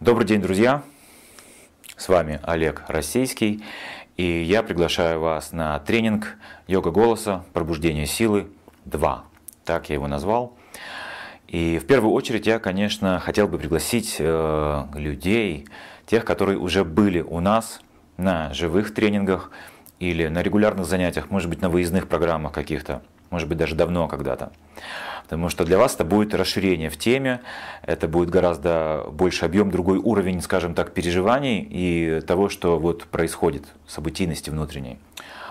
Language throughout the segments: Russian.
Добрый день, друзья! С вами Олег Российский, и я приглашаю вас на тренинг «Йога голоса. Пробуждение силы 2». Так я его назвал. И в первую очередь я, конечно, хотел бы пригласить э, людей, тех, которые уже были у нас на живых тренингах или на регулярных занятиях, может быть, на выездных программах каких-то может быть, даже давно когда-то. Потому что для вас это будет расширение в теме, это будет гораздо больше объем, другой уровень, скажем так, переживаний и того, что вот происходит, событийности внутренней.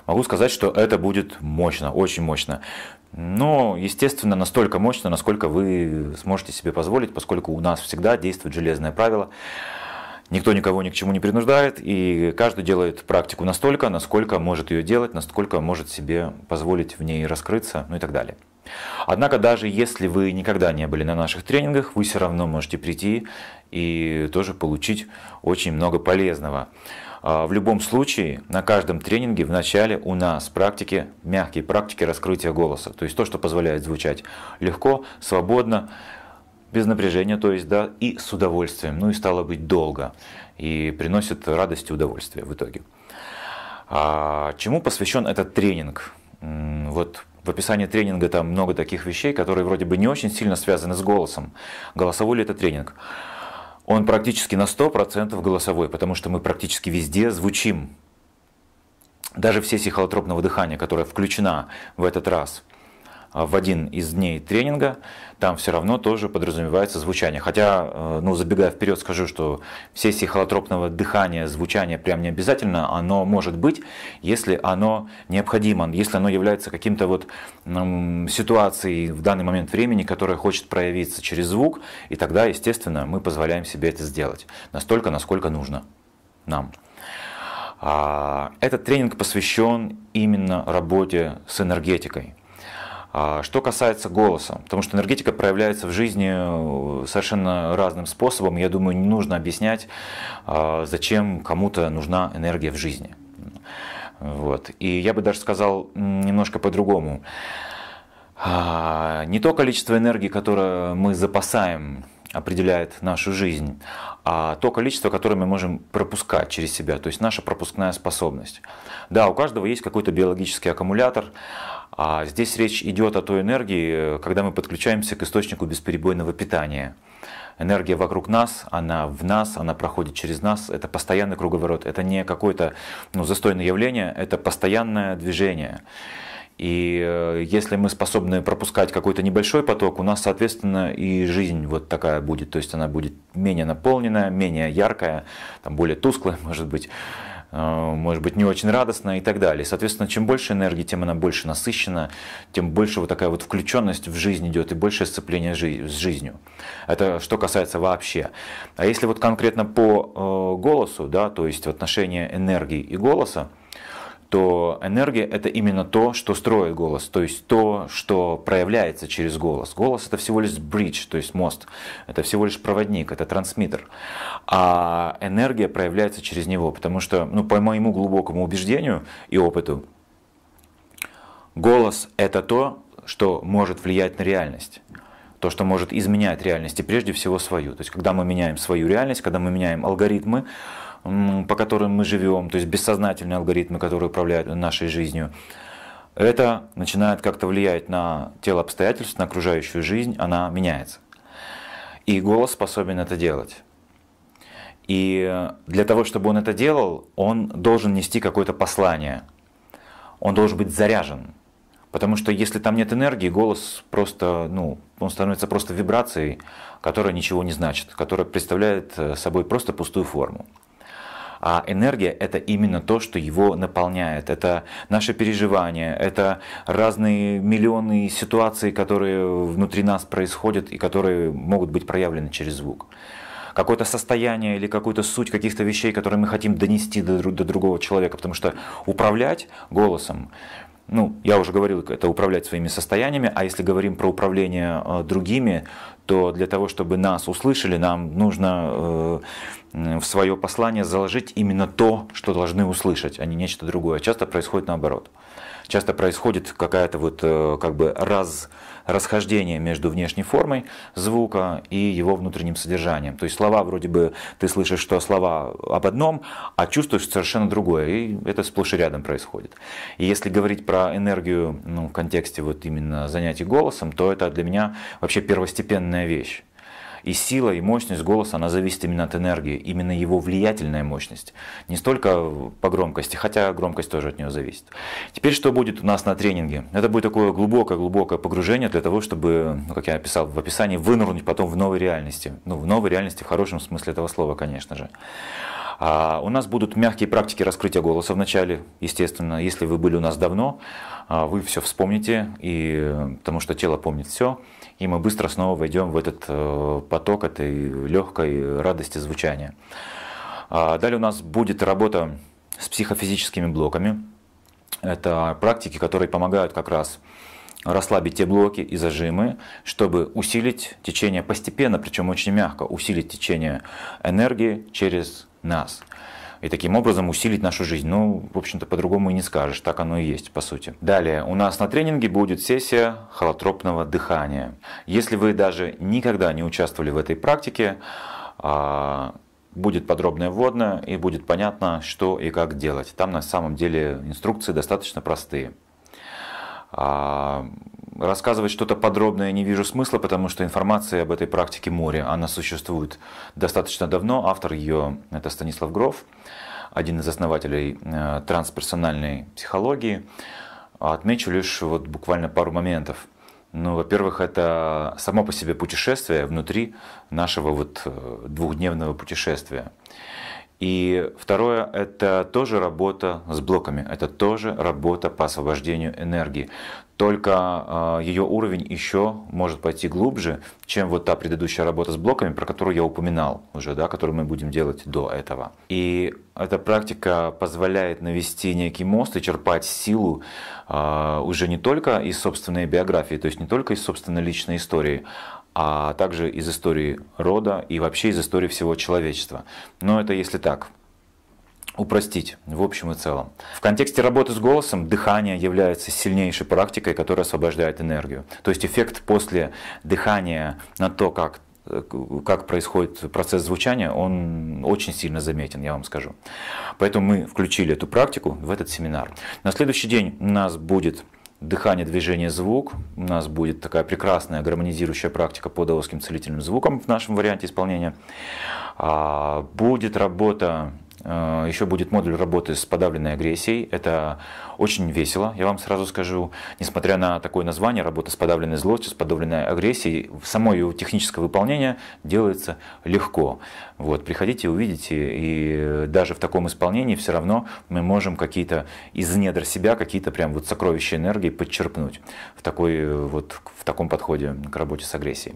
Могу сказать, что это будет мощно, очень мощно. Но, естественно, настолько мощно, насколько вы сможете себе позволить, поскольку у нас всегда действует железное правило – Никто никого ни к чему не принуждает, и каждый делает практику настолько, насколько может ее делать, насколько может себе позволить в ней раскрыться, ну и так далее. Однако даже если вы никогда не были на наших тренингах, вы все равно можете прийти и тоже получить очень много полезного. А, в любом случае, на каждом тренинге в начале у нас практики, мягкие практики раскрытия голоса. То есть то, что позволяет звучать легко, свободно, без напряжения, то есть, да, и с удовольствием, ну и стало быть долго, и приносит радость и удовольствие в итоге. А чему посвящен этот тренинг? Вот в описании тренинга там много таких вещей, которые вроде бы не очень сильно связаны с голосом. Голосовой ли это тренинг? Он практически на 100% голосовой, потому что мы практически везде звучим. Даже все сихолотропного дыхания, которое включено в этот раз – а, в один из дней тренинга, там все равно тоже подразумевается звучание. Хотя, э, ну, забегая вперед, скажу, что в сессии холотропного дыхания звучание прям не обязательно, оно может быть, если оно необходимо, если оно является каким-то вот ну, ситуацией в данный момент времени, которая хочет проявиться через звук, и тогда, естественно, мы позволяем себе это сделать настолько, насколько нужно нам. А, этот тренинг посвящен именно работе с энергетикой. А что касается голоса, потому что энергетика проявляется в жизни э, совершенно разным способом, я думаю, не нужно объяснять, а, зачем кому-то нужна энергия в жизни. Вот. И я бы даже сказал немножко по-другому. А, не то количество энергии, которое мы запасаем определяет нашу жизнь, а то количество, которое мы можем пропускать через себя, то есть наша пропускная способность. Да, у каждого есть какой-то биологический аккумулятор, а здесь речь идет о той энергии, когда мы подключаемся к источнику бесперебойного питания. Энергия вокруг нас, она в нас, она проходит через нас. Это постоянный круговорот, это не какое-то ну, застойное явление, это постоянное движение. И э, если мы способны пропускать какой-то небольшой поток, у нас, соответственно, и жизнь вот такая будет. То есть она будет менее наполненная, менее яркая, там более тусклая, может быть э, может быть, не очень радостная и так далее. Соответственно, чем больше энергии, тем она больше насыщена, тем больше вот такая вот включенность в жизнь идет и большее сцепление с жизнью. Это что касается вообще. А если вот конкретно по э, голосу, да, то есть в отношении энергии и голоса, то энергия это именно то, что строит голос, то есть то, что проявляется через голос. Голос это всего лишь бридж, то есть мост, это всего лишь проводник, это трансмиттер. А энергия проявляется через него, потому что, ну, по моему глубокому убеждению и опыту, голос это то, что может влиять на реальность то, что может изменять реальность, и прежде всего свою. То есть, когда мы меняем свою реальность, когда мы меняем алгоритмы, по которым мы живем, то есть бессознательные алгоритмы, которые управляют нашей жизнью, это начинает как-то влиять на тело обстоятельств, на окружающую жизнь, она меняется. И голос способен это делать. И для того, чтобы он это делал, он должен нести какое-то послание. Он должен быть заряжен. Потому что если там нет энергии, голос просто, ну, он становится просто вибрацией, которая ничего не значит, которая представляет э, собой просто пустую форму. А энергия — это именно то, что его наполняет. Это наши переживания, это разные миллионы ситуаций, которые внутри нас происходят и которые могут быть проявлены через звук какое-то состояние или какую-то суть каких-то вещей, которые мы хотим донести до, до другого человека, потому что управлять голосом ну, я уже говорил, это управлять своими состояниями, а если говорим про управление э, другими, то для того, чтобы нас услышали, нам нужно э, в свое послание заложить именно то, что должны услышать, а не нечто другое. Часто происходит наоборот. Часто происходит какая-то вот э, как бы раз, расхождение между внешней формой звука и его внутренним содержанием. То есть слова вроде бы ты слышишь, что слова об одном, а чувствуешь совершенно другое, и это сплошь и рядом происходит. И если говорить про про энергию ну, в контексте вот именно занятий голосом, то это для меня вообще первостепенная вещь. И сила, и мощность голоса, она зависит именно от энергии, именно его влиятельная мощность. Не столько по громкости, хотя громкость тоже от нее зависит. Теперь что будет у нас на тренинге? Это будет такое глубокое-глубокое погружение для того, чтобы, ну, как я описал в описании, вынырнуть потом в новой реальности. Ну, в новой реальности в хорошем смысле этого слова, конечно же. А у нас будут мягкие практики раскрытия голоса в начале, естественно. Если вы были у нас давно, а, вы все вспомните, и, э, потому что тело помнит все и мы быстро снова войдем в этот э, поток этой легкой радости звучания. А далее у нас будет работа с психофизическими блоками. Это практики, которые помогают как раз расслабить те блоки и зажимы, чтобы усилить течение постепенно, причем очень мягко, усилить течение энергии через нас и таким образом усилить нашу жизнь. Ну, в общем-то, по-другому и не скажешь, так оно и есть, по сути. Далее, у нас на тренинге будет сессия холотропного дыхания. Если вы даже никогда не участвовали в этой практике, а, будет подробное вводное и будет понятно, что и как делать. Там на самом деле инструкции достаточно простые а, Рассказывать что-то подробное не вижу смысла, потому что информации об этой практике море. Она существует достаточно давно. Автор ее – это Станислав Гров, один из основателей э, трансперсональной психологии. Отмечу лишь вот буквально пару моментов. Ну, во-первых, это само по себе путешествие внутри нашего вот э, двухдневного путешествия. И второе – это тоже работа с блоками, это тоже работа по освобождению энергии. Только а, ее уровень еще может пойти глубже, чем вот та предыдущая работа с блоками, про которую я упоминал уже, да, которую мы будем делать до этого. И эта практика позволяет навести некий мост и черпать силу а, уже не только из собственной биографии, то есть не только из собственной личной истории, а также из истории рода и вообще из истории всего человечества. Но это если так, упростить в общем и целом. В контексте работы с голосом дыхание является сильнейшей практикой, которая освобождает энергию. То есть эффект после дыхания на то, как как происходит процесс звучания, он очень сильно заметен, я вам скажу. Поэтому мы включили эту практику в этот семинар. На следующий день у нас будет дыхание, движение, звук. У нас будет такая прекрасная гармонизирующая практика по даосским целительным звукам в нашем варианте исполнения. А, будет работа Э, Еще будет модуль работы с подавленной агрессией. Это очень весело, я вам сразу скажу. Несмотря на такое название, работа с подавленной злостью, с подавленной агрессией, само ее техническое выполнение делается легко. Вот, приходите, увидите, и даже в таком исполнении все равно мы можем какие-то из недр себя, какие-то прям вот сокровища энергии подчерпнуть в, такой, э, вот, в таком подходе к работе с агрессией.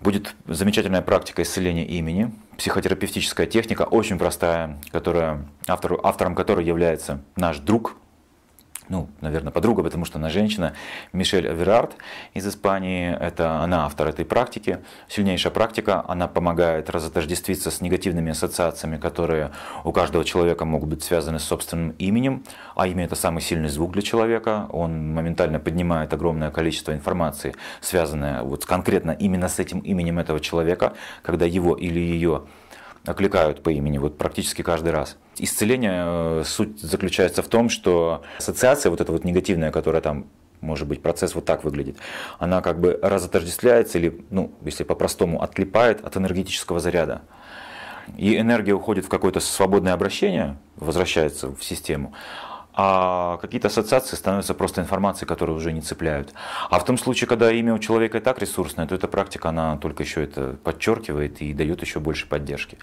Будет замечательная практика исцеления имени, психотерапевтическая техника, очень простая, которая, автор, автором которой является наш друг ну, наверное, подруга, потому что она женщина, Мишель Аверард из Испании. Это она автор этой практики, сильнейшая практика. Она помогает разотождествиться с негативными ассоциациями, которые у каждого человека могут быть связаны с собственным именем. А имя – это самый сильный звук для человека. Он моментально поднимает огромное количество информации, связанное вот конкретно именно с этим именем этого человека, когда его или ее окликают по имени вот практически каждый раз. Исцеление, э, суть заключается в том, что ассоциация вот эта вот негативная, которая там может быть, процесс вот так выглядит. Она как бы разотождествляется или, ну, если по-простому, отлипает от энергетического заряда. И энергия уходит в какое-то свободное обращение, возвращается в систему а какие-то ассоциации становятся просто информацией, которую уже не цепляют. А в том случае, когда имя у человека и так ресурсное, то эта практика, она только еще это подчеркивает и дает еще больше поддержки.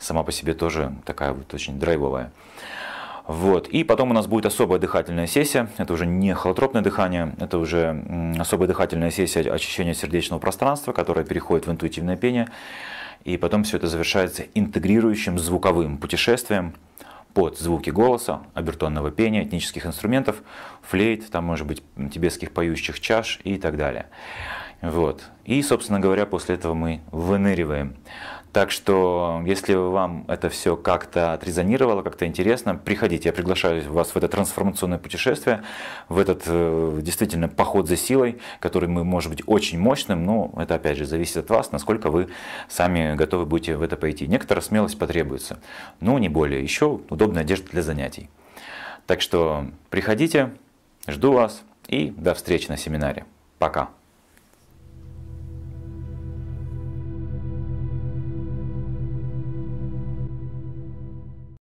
Сама по себе тоже такая вот очень драйвовая. Вот. И потом у нас будет особая дыхательная сессия. Это уже не холотропное дыхание, это уже особая дыхательная сессия очищения сердечного пространства, которая переходит в интуитивное пение. И потом все это завершается интегрирующим звуковым путешествием под звуки голоса, обертонного пения, этнических инструментов, флейт, там может быть тибетских поющих чаш и так далее. Вот. И, собственно говоря, после этого мы выныриваем. Так что, если вам это все как-то отрезонировало, как-то интересно, приходите, я приглашаю вас в это трансформационное путешествие, в этот э, действительно поход за силой, который мы, может быть очень мощным, но это опять же зависит от вас, насколько вы сами готовы будете в это пойти. Некоторая смелость потребуется, но не более. Еще удобная одежда для занятий. Так что приходите, жду вас и до встречи на семинаре. Пока.